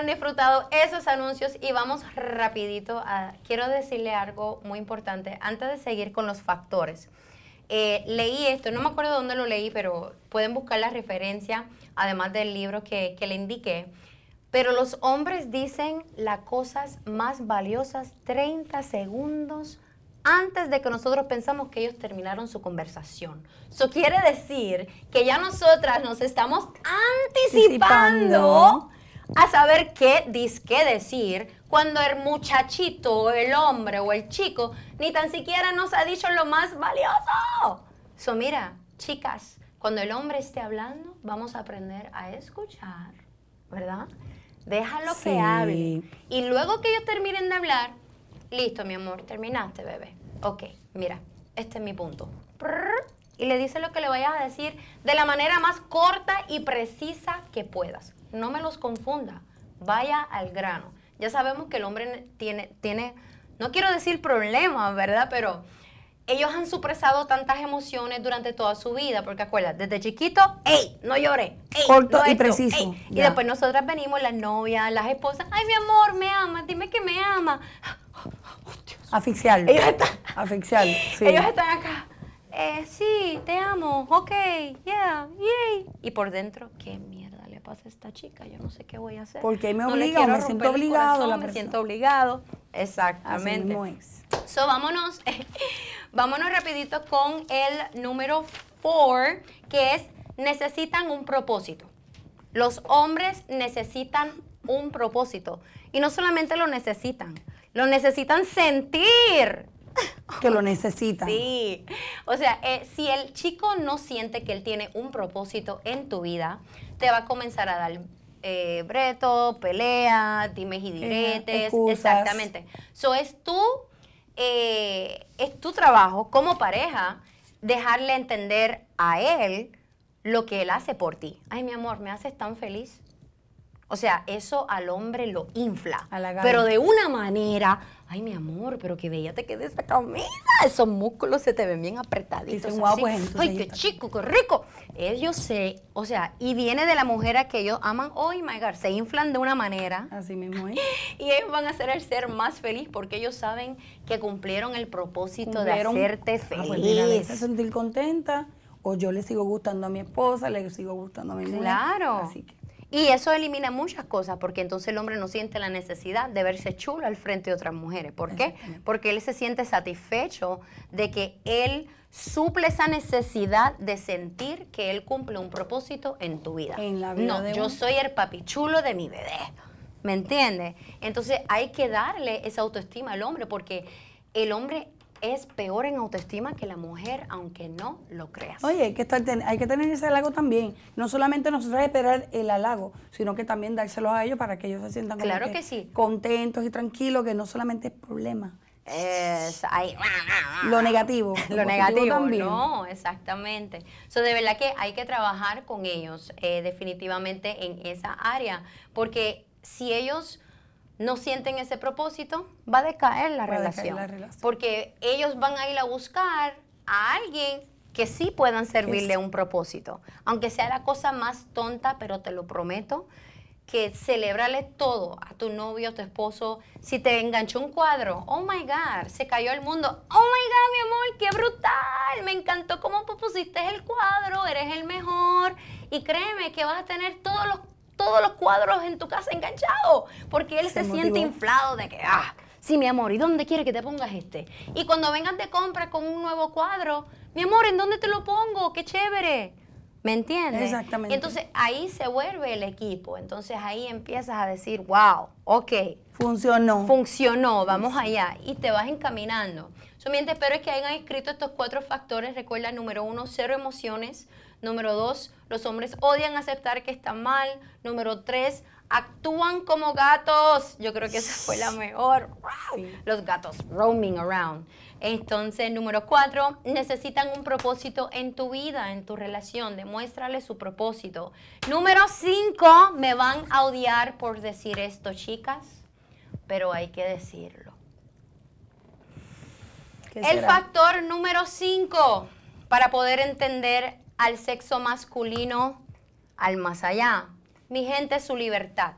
han disfrutado esos anuncios y vamos rapidito a... Quiero decirle algo muy importante antes de seguir con los factores. Eh, leí esto, no me acuerdo dónde lo leí, pero pueden buscar la referencia, además del libro que, que le indiqué. Pero los hombres dicen las cosas más valiosas 30 segundos antes de que nosotros pensamos que ellos terminaron su conversación. Eso quiere decir que ya nosotras nos estamos anticipando. anticipando a saber qué disque decir cuando el muchachito o el hombre o el chico ni tan siquiera nos ha dicho lo más valioso. So, mira, chicas, cuando el hombre esté hablando, vamos a aprender a escuchar, ¿verdad? Déjalo lo que hable. Y luego que ellos terminen de hablar, listo, mi amor, terminaste, bebé. Ok, mira, este es mi punto y le dices lo que le vayas a decir de la manera más corta y precisa que puedas. No me los confunda, vaya al grano. Ya sabemos que el hombre tiene, tiene no quiero decir problemas, ¿verdad? Pero ellos han supresado tantas emociones durante toda su vida, porque acuérdate, desde chiquito, ¡ey! No lloré. Ey, Corto y preciso. Y después nosotras venimos, las novias, las esposas, ¡ay, mi amor, me amas! Dime que me ama Oh, Ellos están, Ellos están acá. Eh, sí, te amo, ok, yeah, yay. Y por dentro, qué mierda le pasa a esta chica, yo no sé qué voy a hacer. Porque me obliga, me siento obligado. me siento obligado, exactamente. So, vámonos, vámonos rapidito con el número four que es necesitan un propósito. Los hombres necesitan un propósito. Y no solamente lo necesitan, lo necesitan sentir que lo necesita. Sí, o sea, eh, si el chico no siente que él tiene un propósito en tu vida, te va a comenzar a dar eh, breto, pelea, dimes y diretes, exactamente. So es tu, eh, es tu trabajo como pareja dejarle entender a él lo que él hace por ti. Ay, mi amor, me haces tan feliz. O sea, eso al hombre lo infla. Pero de una manera, ay, mi amor, pero que bella te quedé esa camisa. Esos músculos se te ven bien apretaditos. Dicen, ay, qué chico, qué rico. Ellos eh, se, o sea, y viene de la mujer a que ellos aman. hoy, oh, my God, se inflan de una manera. Así mismo es. Y ellos van a ser el ser más feliz porque ellos saben que cumplieron el propósito de hacerte ah, pues, feliz. Ah, sentir contenta o yo le sigo gustando a mi esposa, le sigo gustando a mi mujer. Claro. Así que. Y eso elimina muchas cosas, porque entonces el hombre no siente la necesidad de verse chulo al frente de otras mujeres. ¿Por qué? Porque él se siente satisfecho de que él suple esa necesidad de sentir que él cumple un propósito en tu vida. En la vida no, yo soy el chulo de mi bebé. ¿Me entiendes? Entonces hay que darle esa autoestima al hombre, porque el hombre es peor en autoestima que la mujer, aunque no lo creas. Oye, hay que, hay tener ese halago también. No solamente nosotros esperar el halago, sino que también dárselo a ellos para que ellos se sientan contentos y tranquilos, que no solamente es problema. lo negativo. Lo, negativo también. No, exactamente. de verdad que hay que trabajar con ellos eh, definitivamente en esa área, porque si ellos no sienten ese propósito, va a decaer la, relación, Porque ellos van a ir a buscar a alguien que sí puedan servirle un propósito. Aunque sea la cosa más tonta, pero te lo prometo, que celebrarle todo a tu novio, a tu esposo. Si te enganchó un cuadro, oh my God, se cayó el mundo. Oh my God, mi amor, qué brutal. Me encantó cómo pusiste el cuadro, eres el mejor. Y créeme que vas a tener todos los todos los cuadros en tu casa enganchados, porque él se, siente inflado de que, ah, sí, mi amor, ¿y dónde quiere que te pongas este? Y cuando vengas de compra con un nuevo cuadro, mi amor, ¿en dónde te lo pongo? ¡Qué chévere! ¿Me entiendes? Exactamente. Y entonces ahí se vuelve el equipo. Entonces ahí empiezas a decir, wow, ok. Funcionó. Funcionó, vamos allá. Y te vas encaminando. Yo mientras espero es que hayan escrito estos cuatro factores. Recuerda, número uno, cero emociones. Número dos, los hombres odian aceptar que está mal. Número tres, actúan como gatos. Yo creo que esa fue la mejor. Los gatos roaming around. Entonces, número cuatro, necesitan un propósito en tu vida, en tu relación. Demuéstrale su propósito. Número cinco, me van a odiar por decir esto, chicas, pero hay que decirlo. El factor número cinco para poder entender al sexo masculino, al más allá. Mi gente, su libertad.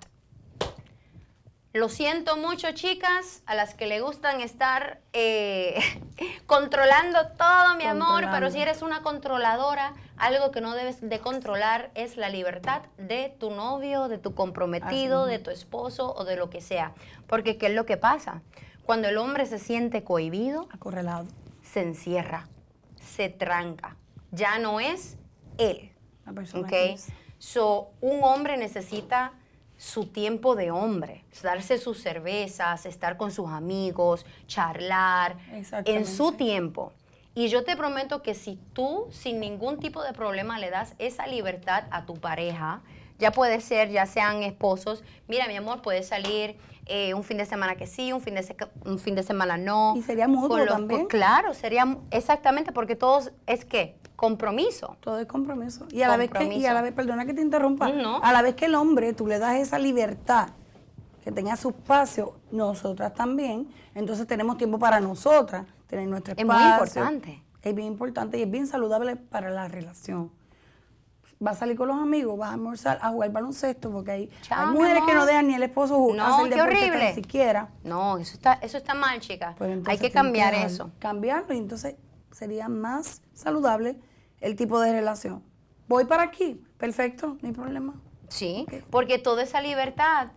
Lo siento mucho, chicas, a las que le gustan estar eh, controlando todo, mi amor, pero si eres una controladora, algo que no debes de controlar es la libertad de tu novio, de tu comprometido, de tu esposo o de lo que sea. Porque ¿qué es lo que pasa? Cuando el hombre se siente cohibido, acorralado, se encierra, se tranca, ya no es él. So, un hombre necesita su tiempo de hombre, darse sus cervezas, estar con sus amigos, charlar, en su tiempo. Y yo te prometo que si tú sin ningún tipo de problema le das esa libertad a tu pareja, ya puede ser, ya sean esposos, mira mi amor, puede salir eh, un fin de semana que sí, un fin de, un fin de semana no. Y sería otros también. claro, sería exactamente porque todos es que compromiso. Todo es compromiso. Y a la vez que y a la vez, perdona que te interrumpa, a la vez que el hombre tú le das esa libertad que tenga su espacio, nosotras también, entonces tenemos tiempo para nosotras, tener nuestro espacio. Es muy importante. Es bien importante y es bien saludable para la relación vas a salir con los amigos, vas a almorzar, a jugar baloncesto, porque hay, hay mujeres que no dejan ni el esposo jugar no, qué horrible. siquiera. No, eso está, eso está mal, chica. Pues hay que cambiar eso. Cambiarlo y entonces sería más saludable el tipo de relación. Voy para aquí, perfecto, no problema. Sí, porque toda esa libertad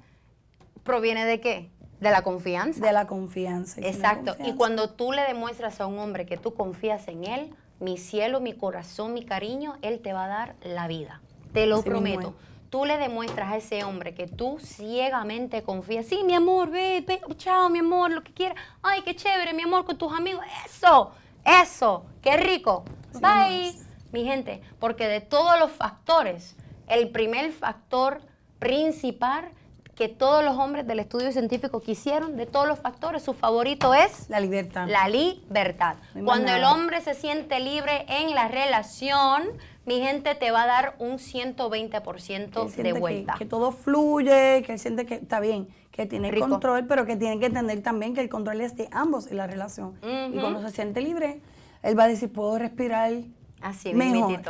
proviene de qué? De la confianza. De la confianza. Exacto. Y cuando tú le demuestras a un hombre que tú confías en él, mi cielo, mi corazón, mi cariño, él te va a dar la vida. Te lo prometo. Tú le demuestras a ese hombre que tú ciegamente confías. Sí, mi amor, ve, ve, chao, mi amor, lo que quiera Ay, qué chévere, mi amor, con tus amigos. Eso, eso, qué rico. Bye, mi gente. Porque de todos los factores, el primer factor principal que todos los hombres del estudio científico quisieron, de todos los factores, su favorito es la libertad. La libertad. Cuando el hombre se siente libre en la relación, mi gente te va a dar un 120% de vuelta. Que, todo fluye, que siente que está bien, que tiene control, pero que tiene que entender también que el control es de ambos en la relación. Y cuando se siente libre, él va a decir, puedo respirar Así, mejor.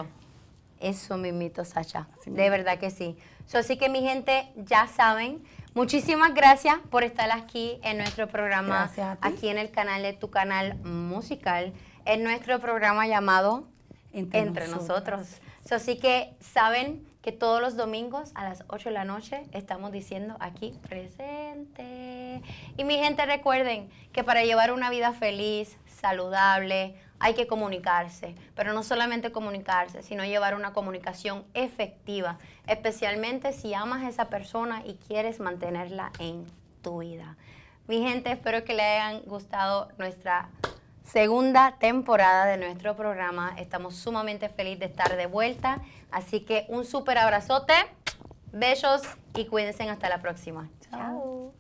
Eso mismito, Sacha. de verdad que sí. así que mi gente, ya saben, muchísimas gracias por estar aquí en nuestro programa, aquí en el canal de tu canal musical, en nuestro programa llamado Entre, nosotros. sí así que saben que todos los domingos a las 8 de la noche estamos diciendo aquí presente. Y mi gente, recuerden que para llevar una vida feliz, saludable, hay que comunicarse, pero no solamente comunicarse, sino llevar una comunicación efectiva, especialmente si amas a esa persona y quieres mantenerla en tu vida. Mi gente, espero que le hayan gustado nuestra segunda temporada de nuestro programa. Estamos sumamente felices de estar de vuelta, así que un súper abrazote, besos y cuídense hasta la próxima. Chao.